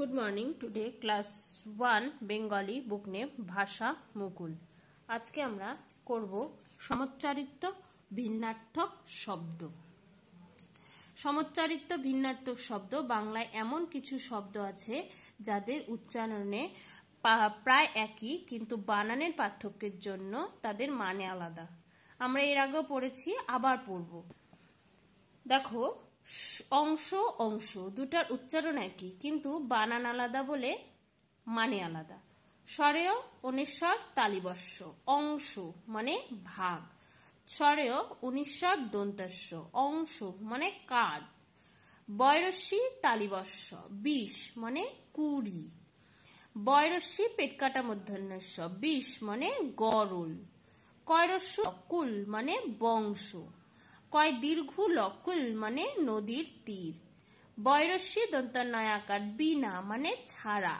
good morning today class one Bengali book name ভাষা মুকুল আজকে আমরা করব সমচ্চারিত ভিন্নার্থক শব্দ সমচ্চারিত ভিন্নার্থক শব্দ বাংলায় এমন কিছু শব্দ আছে যাদের উচ্চারণে প্রায় একই কিন্তু বানানের পার্থক্যের জন্য তাদের মানে আলাদা আমরা এর আগেও পড়েছি আবার পড়ব দেখো অংশ অংশ দুটার উচ্চারণ একই কিন্তু বানান আলাদা বলে মানে আলাদা স্বরেও উনিশ্বর তালিবস্য অংশ মানে ভাগ স্বরেও উনিশ্বর দন্তস্য অংশ মানে কাজ বয়রস্যি তালিবস্য বিষ মানে কুড়ি বয়রস্যি পেটকাটা মধ্যাহ্নস্য বিষ মানে গরল কয়রস্য কুল মানে বংশ কয় দীর্ঘ লকুল মানে নদীর তীর বয়রস্যি দন্তন্নয়াকার বিনা মানে ছাড়া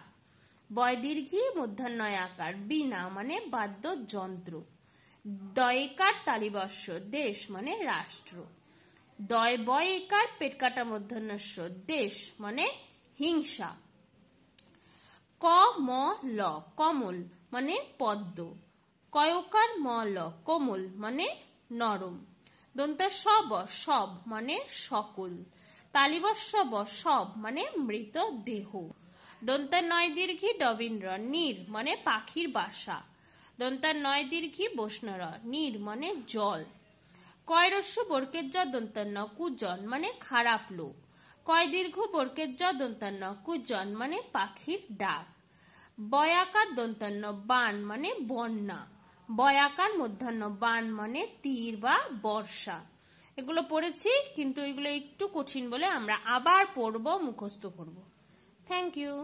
বয় দীর্ঘি মধ্যাহ্নয়াকার বিনা মানে বাদ্যযন্ত্র দয়কার তালিবর্ষ দেশ মানে রাষ্ট্র দয় বয় একার পেটকাটা মধ্যান্নস্য দেশ মানে হিংসা ক ম ল কমল মানে পদ্ম কয়কার ম ল কোমল মানে নরম দন্তাস্ব সব মানে সকল তালিবস্ব সব মানে মৃত দেহ দন্তা নয় দীর্ঘি ডবিন্দ্র নীর মানে পাখির বাসা দন্তা নয় দীর্ঘি বৈষ্ণর নীর মানে জল কয়রস্য বর্কের জ দন্তান্ন কুজন মানে খারাপ লোক কয় দীর্ঘ বর্কের জ দন্তান্ন কুজন মানে পাখির ডাক বয়াকার দন্তান্ন বান মানে বন্যা বয়াকার মধ্যাহ্ন বান মানে তীর বা বর্ষা এগুলো পড়েছি কিন্তু এগুলো একটু কঠিন বলে আমরা আবার পড়ব মুখস্থ করব থ্যাংক ইউ